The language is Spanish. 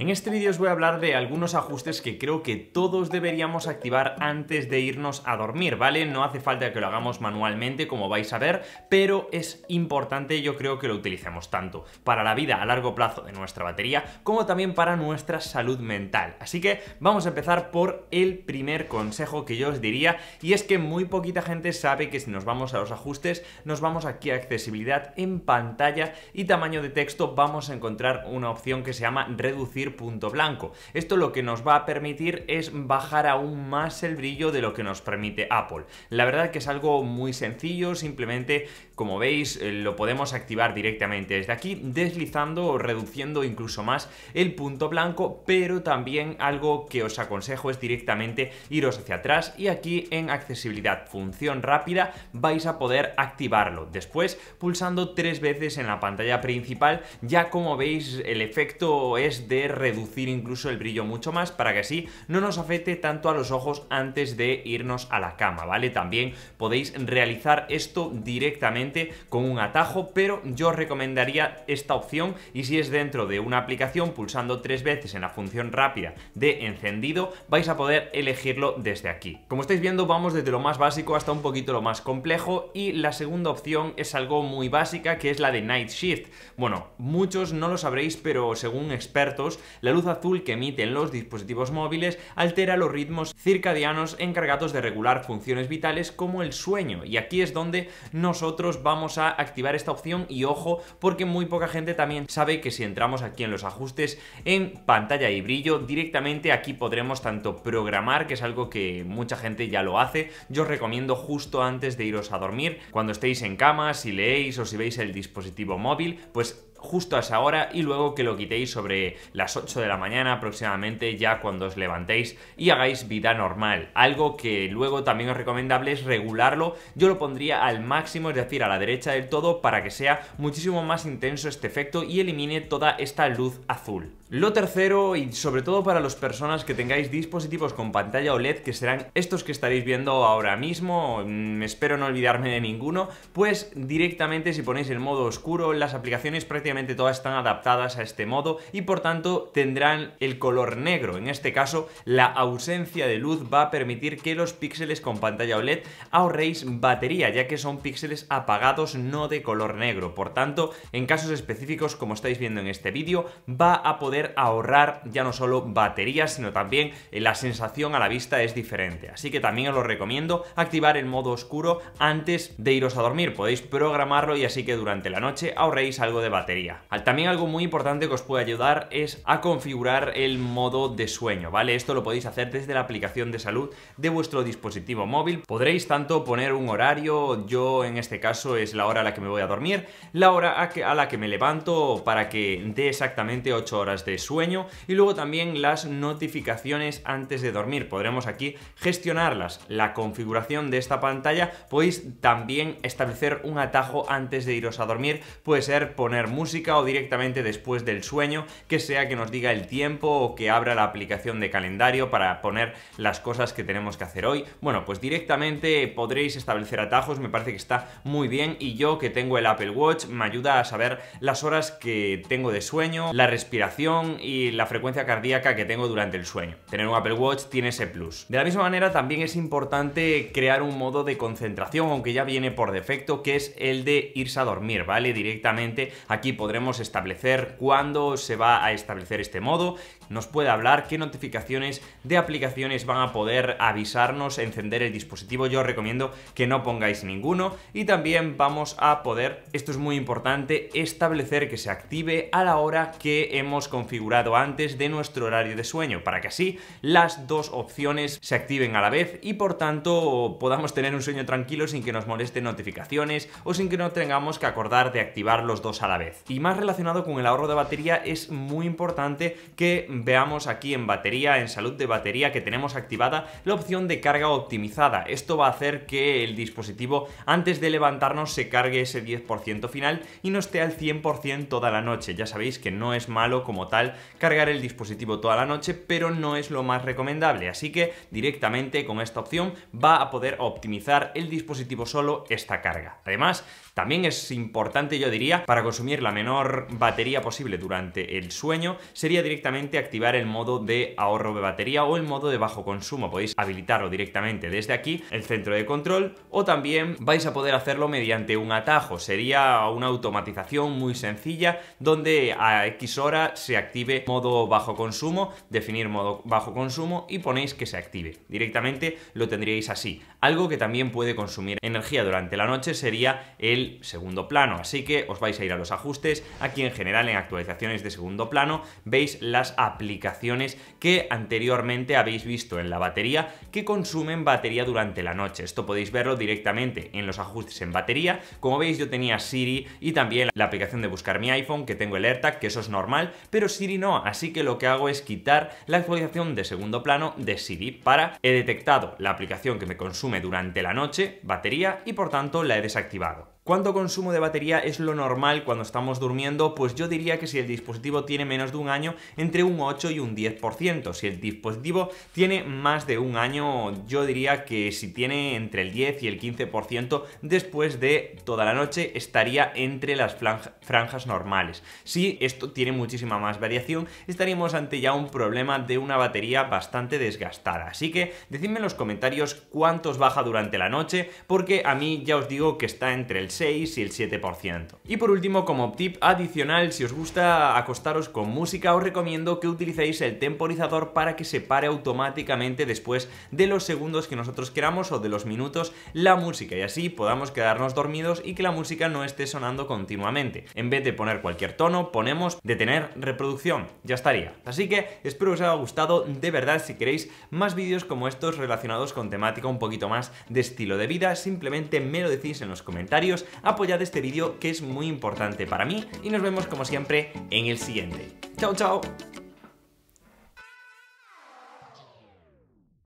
En este vídeo os voy a hablar de algunos ajustes que creo que todos deberíamos activar antes de irnos a dormir, ¿vale? No hace falta que lo hagamos manualmente, como vais a ver, pero es importante yo creo que lo utilicemos tanto para la vida a largo plazo de nuestra batería, como también para nuestra salud mental. Así que vamos a empezar por el primer consejo que yo os diría, y es que muy poquita gente sabe que si nos vamos a los ajustes, nos vamos aquí a accesibilidad en pantalla y tamaño de texto, vamos a encontrar una opción que se llama reducir punto blanco. Esto lo que nos va a permitir es bajar aún más el brillo de lo que nos permite Apple. La verdad que es algo muy sencillo, simplemente como veis, eh, lo podemos activar directamente desde aquí, deslizando o reduciendo incluso más el punto blanco, pero también algo que os aconsejo es directamente iros hacia atrás y aquí en accesibilidad función rápida vais a poder activarlo. Después, pulsando tres veces en la pantalla principal, ya como veis el efecto es de reducir incluso el brillo mucho más para que así no nos afecte tanto a los ojos antes de irnos a la cama, ¿vale? También podéis realizar esto directamente con un atajo, pero yo recomendaría esta opción y si es dentro de una aplicación pulsando tres veces en la función rápida de encendido vais a poder elegirlo desde aquí. Como estáis viendo vamos desde lo más básico hasta un poquito lo más complejo y la segunda opción es algo muy básica que es la de Night Shift. Bueno, muchos no lo sabréis pero según expertos la luz azul que emiten los dispositivos móviles altera los ritmos circadianos encargados de regular funciones vitales como el sueño y aquí es donde nosotros vamos a activar esta opción y ojo, porque muy poca gente también sabe que si entramos aquí en los ajustes en pantalla y brillo, directamente aquí podremos tanto programar, que es algo que mucha gente ya lo hace, yo os recomiendo justo antes de iros a dormir, cuando estéis en cama, si leéis o si veis el dispositivo móvil, pues justo a esa hora y luego que lo quitéis sobre las 8 de la mañana aproximadamente ya cuando os levantéis y hagáis vida normal. Algo que luego también es recomendable es regularlo. Yo lo pondría al máximo, es decir, a la derecha del todo para que sea muchísimo más intenso este efecto y elimine toda esta luz azul. Lo tercero, y sobre todo para las personas que tengáis dispositivos con pantalla OLED, que serán estos que estaréis viendo ahora mismo, mm, espero no olvidarme de ninguno, pues directamente si ponéis el modo oscuro, las aplicaciones prácticamente todas están adaptadas a este modo y por tanto tendrán el color negro. En este caso, la ausencia de luz va a permitir que los píxeles con pantalla OLED ahorréis batería, ya que son píxeles apagados, no de color negro. Por tanto, en casos específicos como estáis viendo en este vídeo, va a poder ahorrar ya no solo baterías, sino también eh, la sensación a la vista es diferente. Así que también os lo recomiendo activar el modo oscuro antes de iros a dormir. Podéis programarlo y así que durante la noche ahorréis algo de batería. También algo muy importante que os puede ayudar es a configurar el modo de sueño, ¿vale? Esto lo podéis hacer desde la aplicación de salud de vuestro dispositivo móvil. Podréis tanto poner un horario, yo en este caso es la hora a la que me voy a dormir, la hora a, a la que me levanto para que dé exactamente 8 horas de sueño y luego también las notificaciones antes de dormir. Podremos aquí gestionarlas. La configuración de esta pantalla podéis también establecer un atajo antes de iros a dormir. Puede ser poner música o directamente después del sueño, que sea que nos diga el tiempo o que abra la aplicación de calendario para poner las cosas que tenemos que hacer hoy. Bueno, pues directamente podréis establecer atajos, me parece que está muy bien y yo que tengo el Apple Watch me ayuda a saber las horas que tengo de sueño, la respiración, y la frecuencia cardíaca que tengo durante el sueño. Tener un Apple Watch tiene ese plus. De la misma manera, también es importante crear un modo de concentración, aunque ya viene por defecto, que es el de irse a dormir, ¿vale? Directamente aquí podremos establecer cuándo se va a establecer este modo, nos puede hablar qué notificaciones de aplicaciones van a poder avisarnos, encender el dispositivo, yo os recomiendo que no pongáis ninguno y también vamos a poder, esto es muy importante, establecer que se active a la hora que hemos configurado configurado antes de nuestro horario de sueño, para que así las dos opciones se activen a la vez y por tanto podamos tener un sueño tranquilo sin que nos molesten notificaciones o sin que no tengamos que acordar de activar los dos a la vez. Y más relacionado con el ahorro de batería es muy importante que veamos aquí en batería, en salud de batería, que tenemos activada la opción de carga optimizada. Esto va a hacer que el dispositivo antes de levantarnos se cargue ese 10% final y no esté al 100% toda la noche. Ya sabéis que no es malo como tal cargar el dispositivo toda la noche, pero no es lo más recomendable, así que directamente con esta opción va a poder optimizar el dispositivo solo esta carga. Además, también es importante, yo diría, para consumir la menor batería posible durante el sueño, sería directamente activar el modo de ahorro de batería o el modo de bajo consumo. Podéis habilitarlo directamente desde aquí, el centro de control, o también vais a poder hacerlo mediante un atajo. Sería una automatización muy sencilla donde a X hora se active modo bajo consumo, definir modo bajo consumo y ponéis que se active. Directamente lo tendríais así. Algo que también puede consumir energía durante la noche sería el segundo plano, así que os vais a ir a los ajustes, aquí en general en actualizaciones de segundo plano veis las aplicaciones que anteriormente habéis visto en la batería que consumen batería durante la noche. Esto podéis verlo directamente en los ajustes en batería. Como veis yo tenía Siri y también la aplicación de buscar mi iPhone que tengo el que eso es normal, pero Siri no, así que lo que hago es quitar la actualización de segundo plano de Siri para he detectado la aplicación que me consume durante la noche, batería y por tanto la he desactivado. ¿Cuánto consumo de batería es lo normal cuando estamos durmiendo? Pues yo diría que si el dispositivo tiene menos de un año, entre un 8 y un 10%. Si el dispositivo tiene más de un año, yo diría que si tiene entre el 10 y el 15% después de toda la noche, estaría entre las franjas normales. Si esto tiene muchísima más variación, estaríamos ante ya un problema de una batería bastante desgastada. Así que decidme en los comentarios cuántos baja durante la noche, porque a mí ya os digo que está entre el 6 y el 7%. Y por último, como tip adicional, si os gusta acostaros con música, os recomiendo que utilicéis el temporizador para que se pare automáticamente después de los segundos que nosotros queramos o de los minutos la música y así podamos quedarnos dormidos y que la música no esté sonando continuamente. En vez de poner cualquier tono, ponemos detener reproducción. Ya estaría. Así que espero que os haya gustado de verdad. Si queréis más vídeos como estos relacionados con temática un poquito más de estilo de vida, simplemente me lo decís en los comentarios apoyad este vídeo que es muy importante para mí y nos vemos como siempre en el siguiente. ¡Chao, chao!